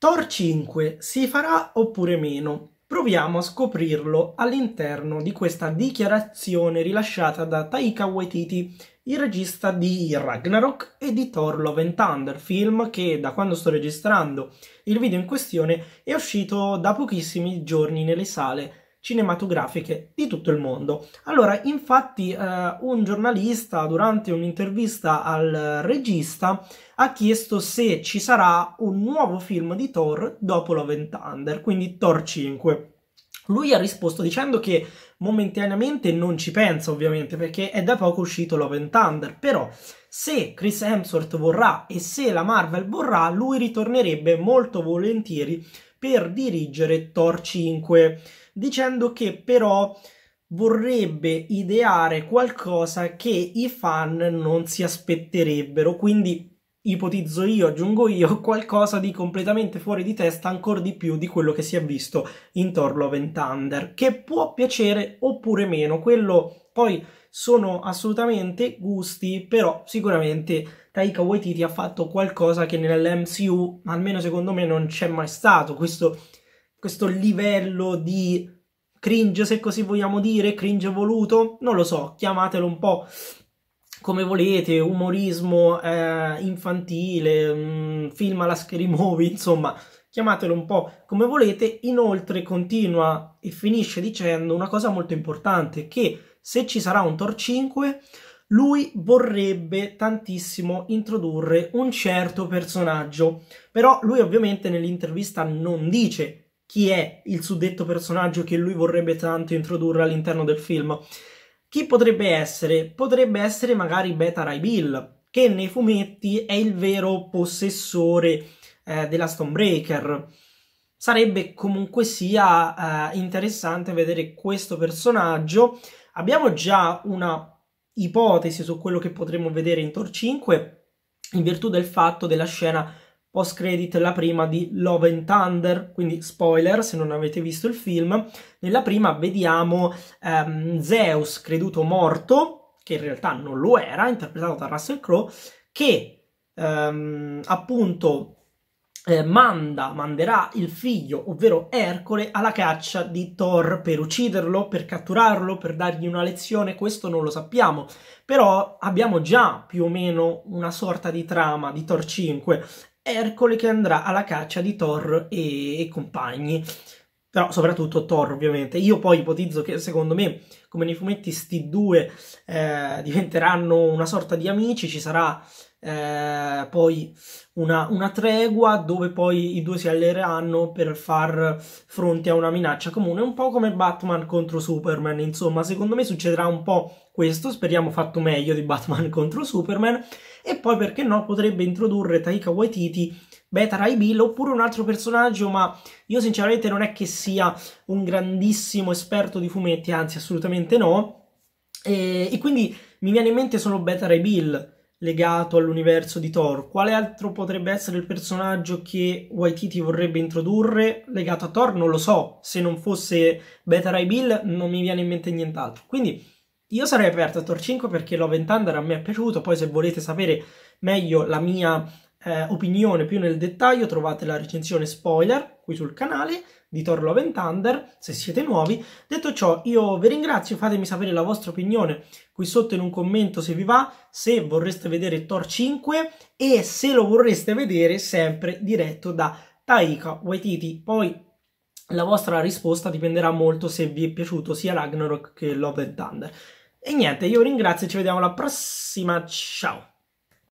Tor 5 si farà oppure meno? Proviamo a scoprirlo all'interno di questa dichiarazione rilasciata da Taika Waititi, il regista di Ragnarok e di Thor Love and Thunder, film che da quando sto registrando il video in questione è uscito da pochissimi giorni nelle sale cinematografiche di tutto il mondo. Allora, infatti, eh, un giornalista durante un'intervista al regista ha chiesto se ci sarà un nuovo film di Thor dopo Love and Thunder, quindi Thor 5. Lui ha risposto dicendo che momentaneamente non ci pensa, ovviamente, perché è da poco uscito Love and Thunder, però se Chris Hemsworth vorrà e se la Marvel vorrà, lui ritornerebbe molto volentieri per dirigere Thor 5 dicendo che però vorrebbe ideare qualcosa che i fan non si aspetterebbero, quindi ipotizzo io, aggiungo io, qualcosa di completamente fuori di testa, ancora di più di quello che si è visto in Thor Love and Thunder, che può piacere oppure meno, quello poi sono assolutamente gusti, però sicuramente Taika Waititi ha fatto qualcosa che nell'MCU, almeno secondo me, non c'è mai stato, questo, questo livello di cringe se così vogliamo dire, cringe voluto, non lo so, chiamatelo un po' come volete, umorismo eh, infantile, mh, mm, film alla scary movie, insomma, chiamatelo un po' come volete. Inoltre continua e finisce dicendo una cosa molto importante, che se ci sarà un Thor 5, lui vorrebbe tantissimo introdurre un certo personaggio, però lui ovviamente nell'intervista non dice chi è il suddetto personaggio che lui vorrebbe tanto introdurre all'interno del film. Chi potrebbe essere? Potrebbe essere magari Beta Ray Bill, che nei fumetti è il vero possessore eh, della Stonebreaker. Sarebbe comunque sia eh, interessante vedere questo personaggio. Abbiamo già una ipotesi su quello che potremmo vedere in Tor 5 in virtù del fatto della scena post credit la prima di Love and Thunder, quindi spoiler se non avete visto il film. Nella prima vediamo ehm, Zeus creduto morto, che in realtà non lo era, interpretato da Russell Crowe, che ehm, appunto eh, manda, manderà il figlio, ovvero Ercole, alla caccia di Thor per ucciderlo, per catturarlo, per dargli una lezione, questo non lo sappiamo, però abbiamo già più o meno una sorta di trama di Thor 5. Ercole che andrà alla caccia di Thor e, e compagni però soprattutto Thor ovviamente. Io poi ipotizzo che secondo me, come nei fumetti, sti due eh, diventeranno una sorta di amici, ci sarà eh, poi una, una, tregua dove poi i due si alleeranno per far fronte a una minaccia comune, un po' come Batman contro Superman, insomma, secondo me succederà un po' questo, speriamo fatto meglio di Batman contro Superman, e poi perché no potrebbe introdurre Taika Waititi Beta Rai Bill oppure un altro personaggio, ma io sinceramente non è che sia un grandissimo esperto di fumetti, anzi assolutamente no. E, e quindi mi viene in mente solo Beta Ray Bill legato all'universo di Thor. Quale altro potrebbe essere il personaggio che Waititi vorrebbe introdurre legato a Thor? Non lo so, se non fosse Beta Ray Bill non mi viene in mente nient'altro. Quindi io sarei aperto a Thor 5 perché Love and Thunder a me è piaciuto, poi se volete sapere meglio la mia eh, opinione più nel dettaglio trovate la recensione spoiler qui sul canale di Thor Love and Thunder se siete nuovi. Detto ciò io vi ringrazio, fatemi sapere la vostra opinione qui sotto in un commento se vi va, se vorreste vedere Thor 5 e se lo vorreste vedere sempre diretto da Taika Waititi. Poi la vostra risposta dipenderà molto se vi è piaciuto sia Ragnarok che Love and Thunder. E niente, io vi ringrazio e ci vediamo alla prossima, ciao!